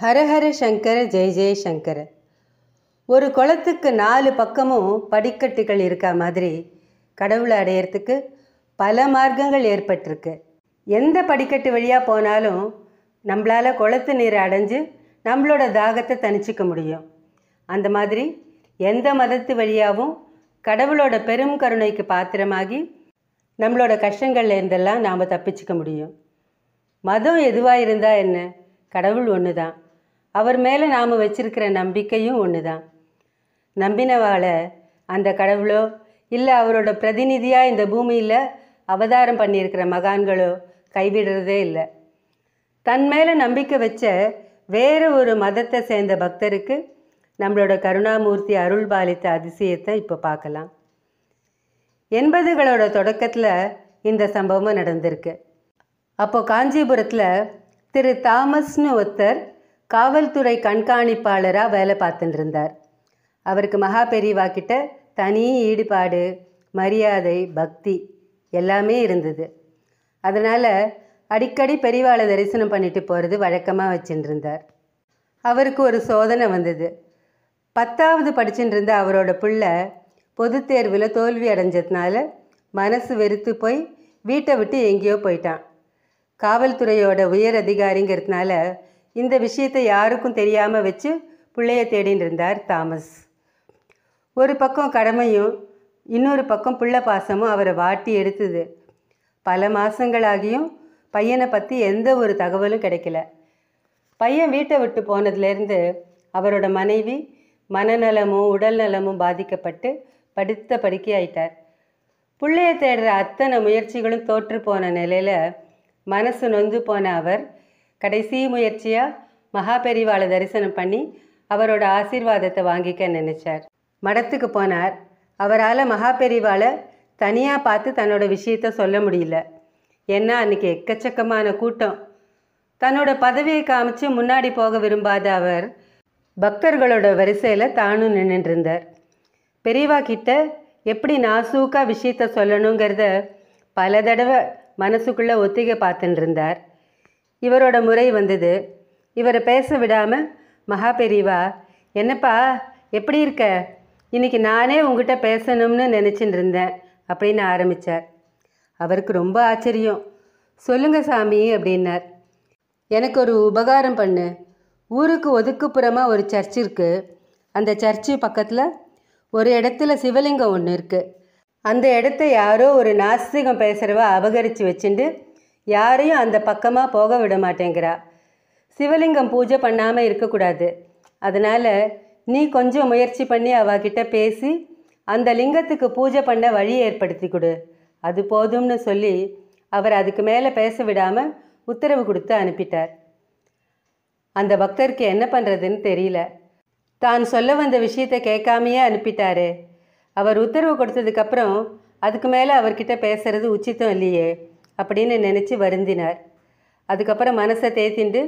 ஹரஹர சங்கர ஜெய ஜெயசங்கர ஒரு குளத்துக்கு நாலு பக்கமும் படிக்கட்டுகள் இருக்கா மாதிரி கடவுளை அடையிறதுக்கு பல மார்க்கங்கள் ஏற்பட்டிருக்கு எந்த படிக்கட்டு வழியாக போனாலும் நம்மளால் குளத்து நீரை அடைஞ்சு நம்மளோட தாகத்தை தணிச்சிக்க முடியும் அந்த மாதிரி எந்த மதத்து வழியாகவும் கடவுளோட பெரும் கருணைக்கு பாத்திரமாகி நம்மளோட கஷ்டங்கள்ல இருந்தெல்லாம் நாம் தப்பிச்சுக்க முடியும் மதம் எதுவாக இருந்தால் என்ன கடவுள் ஒன்று தான் அவர் மேலே நாம் வச்சிருக்கிற நம்பிக்கையும் ஒன்று தான் நம்பினவாளை அந்த கடவுளோ இல்லை அவரோட பிரதிநிதியாக இந்த பூமியில் அவதாரம் பண்ணியிருக்கிற மகான்களோ கைவிடுறதே இல்லை தன் மேலே நம்பிக்கை வச்ச வேறு ஒரு மதத்தை சேர்ந்த பக்தருக்கு நம்மளோட கருணாமூர்த்தி அருள் பாலித்த அதிசயத்தை இப்போ பார்க்கலாம் எண்பதுகளோட தொடக்கத்தில் இந்த சம்பவம் நடந்திருக்கு அப்போது காஞ்சிபுரத்தில் திரு தாமஸ்னு ஒருத்தர் காவல்துறை கண்காணிப்பாளராக வேலை பார்த்துட்டு இருந்தார் அவருக்கு மகா பெரியவா கிட்ட தனி ஈடுபாடு மரியாதை பக்தி எல்லாமே இருந்தது அதனால் அடிக்கடி பெரியவாளை தரிசனம் பண்ணிட்டு போகிறது வழக்கமாக வச்சுட்டு இருந்தார் அவருக்கு ஒரு சோதனை வந்தது பத்தாவது படிச்சுட்டு இருந்த அவரோட பிள்ளை பொது தேர்வில் தோல்வி அடைஞ்சதுனால மனசு வெறுத்து போய் வீட்டை விட்டு எங்கேயோ போயிட்டான் காவல்துறையோட உயர் அதிகாரிங்கிறதுனால இந்த விஷயத்தை யாருக்கும் தெரியாமல் வச்சு பிள்ளைய தேடின்னு இருந்தார் தாமஸ் ஒரு பக்கம் கடமையும் இன்னொரு பக்கம் புள்ள பாசமும் அவரை வாட்டி எடுத்தது பல மாதங்களாகியும் பையனை பற்றி எந்த ஒரு தகவலும் கிடைக்கல பையன் வீட்டை விட்டு போனதுலேருந்து அவரோட மனைவி மனநலமும் உடல் நலமும் பாதிக்கப்பட்டு படித்த படிக்கையாயிட்டார் பிள்ளைய தேடுற அத்தனை முயற்சிகளும் தோற்று போன நிலையில் மனசு நொந்து போன அவர் கடைசி முயற்சியாக மகாபெரிவாளை தரிசனம் பண்ணி அவரோட ஆசீர்வாதத்தை வாங்கிக்க நினைச்சார் மடத்துக்கு போனார் அவரால் மகாபெரிவாளை தனியாக பார்த்து தன்னோட விஷயத்த சொல்ல முடியல ஏன்னா அன்னைக்கு எக்கச்சக்கமான கூட்டம் தன்னோட பதவியை காமிச்சு முன்னாடி போக விரும்பாத அவர் பக்தர்களோட வரிசையில் தானும் நின்றுருந்தார் பெரியவா கிட்ட எப்படி நாசூக்காக விஷயத்த சொல்லணுங்கிறத பல தடவை மனசுக்குள்ளே ஒத்திகை பார்த்துட்டு இருந்தார் இவரோட முறை வந்தது இவரை பேச விடாமல் மகா பெரியவா என்னப்பா எப்படி இருக்க இன்றைக்கி நானே உங்ககிட்ட பேசணும்னு நினச்சிட்டு இருந்தேன் அப்படின்னு ஆரம்பித்தார் அவருக்கு ரொம்ப ஆச்சரியம் சொல்லுங்க சாமி அப்படின்னார் எனக்கு ஒரு உபகாரம் பண்ணு ஊருக்கு ஒதுக்குப்புறமாக ஒரு சர்ச் இருக்குது அந்த சர்ச்சு பக்கத்தில் ஒரு இடத்துல சிவலிங்கம் ஒன்று இருக்குது அந்த இடத்த யாரோ ஒரு நாஸ்திகம் பேசுகிறவ அபகரித்து வச்சுட்டு யாரையும் அந்த பக்கமாக போக விட மாட்டேங்கிறா சிவலிங்கம் பூஜை பண்ணாமல் இருக்கக்கூடாது அதனால் நீ கொஞ்சம் முயற்சி பண்ணி அவகிட்ட பேசி அந்த லிங்கத்துக்கு பூஜை பண்ண வழி ஏற்படுத்தி கொடு அது போதும்னு சொல்லி அவர் அதுக்கு மேலே பேச விடாமல் உத்தரவு கொடுத்து அனுப்பிட்டார் அந்த பக்தருக்கு என்ன பண்ணுறதுன்னு தெரியல தான் சொல்ல வந்த விஷயத்தை கேட்காமையே அனுப்பிட்டாரு அவர் உத்தரவு கொடுத்ததுக்கப்புறம் அதுக்கு மேலே அவர்கிட்ட பேசுறது உச்சித்தம் இல்லையே அப்படின்னு நினச்சி வருந்தினார் அதுக்கப்புறம் மனசை தேத்திண்டு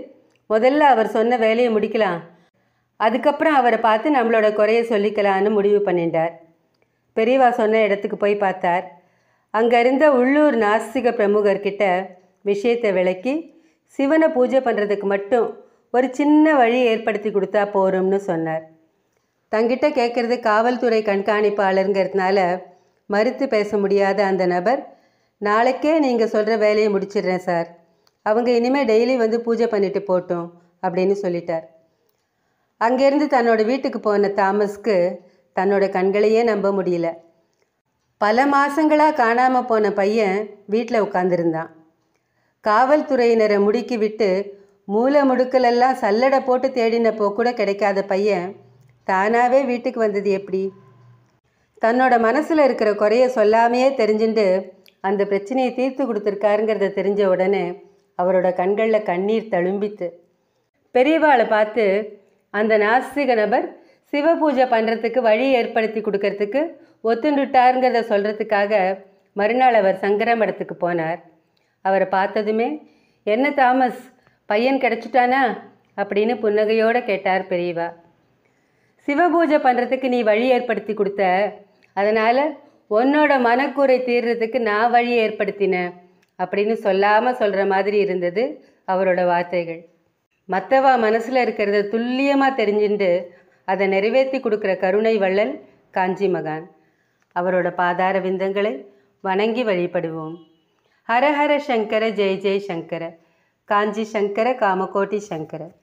முதல்ல அவர் சொன்ன வேலையை முடிக்கலாம் அதுக்கப்புறம் அவரை பார்த்து நம்மளோட குறைய சொல்லிக்கலான்னு முடிவு பண்ணிட்டார் பெரியவா சொன்ன இடத்துக்கு போய் பார்த்தார் அங்கே இருந்த உள்ளூர் நாஸ்திக பிரமுகர்கிட்ட விஷயத்தை விளக்கி சிவனை பூஜை பண்ணுறதுக்கு மட்டும் ஒரு சின்ன வழி ஏற்படுத்தி கொடுத்தா போகிறோம்னு சொன்னார் தங்கிட்ட கேட்குறது காவல்துறை கண்காணிப்பாளருங்கிறதுனால மறுத்து பேச முடியாத அந்த நபர் நாளைக்கே நீங்கள் சொல்கிற வேலையை முடிச்சிடுறேன் சார் அவங்க இனிமேல் டெய்லி வந்து பூஜை பண்ணிட்டு போட்டோம் அப்படின்னு சொல்லிட்டார் அங்கேருந்து தன்னோட வீட்டுக்கு போன தாமஸ்க்கு தன்னோட கண்களையே நம்ப முடியல பல மாதங்களாக காணாமல் போன பையன் வீட்டில் உட்காந்துருந்தான் காவல்துறையினரை முடுக்கி விட்டு மூளை முடுக்கலெல்லாம் சல்லடை போட்டு தேடினப்போ கூட கிடைக்காத பையன் தானாகவே வீட்டுக்கு வந்தது எப்படி தன்னோட மனசில் இருக்கிற குறைய சொல்லாமையே தெரிஞ்சுட்டு அந்த பிரச்சனையை தீர்த்து கொடுத்துருக்காருங்கிறத தெரிஞ்ச உடனே அவரோட கண்களில் கண்ணீர் தழும்பித்து பெரியவாளை பார்த்து அந்த நாஸ்திக நபர் சிவ பூஜை பண்ணுறதுக்கு வழி ஏற்படுத்தி கொடுக்கறதுக்கு ஒத்துண்டுட்டாருங்கிறத சொல்கிறதுக்காக மறுநாள் அவர் சங்கர மடத்துக்கு போனார் அவரை பார்த்ததுமே என்ன தாமஸ் பையன் கிடச்சிட்டானா அப்படின்னு புன்னகையோடு கேட்டார் பெரியவா சிவ பூஜை பண்ணுறதுக்கு நீ வழி ஏற்படுத்தி கொடுத்த அதனால் உன்னோட மனக்கூரை தீர்றதுக்கு நான் வழி ஏற்படுத்தினேன் அப்படின்னு சொல்லாமல் சொல்கிற மாதிரி இருந்தது அவரோட வார்த்தைகள் மற்றவா மனசில் இருக்கிறத துல்லியமாக தெரிஞ்சுட்டு அதை நிறைவேற்றி கொடுக்குற கருணை வள்ளல் காஞ்சி மகான் அவரோட பாதார விந்தங்களை வணங்கி வழிபடுவோம் ஹரஹர சங்கர ஜெய் ஜெய் சங்கர காஞ்சி சங்கர காமகோட்டி சங்கர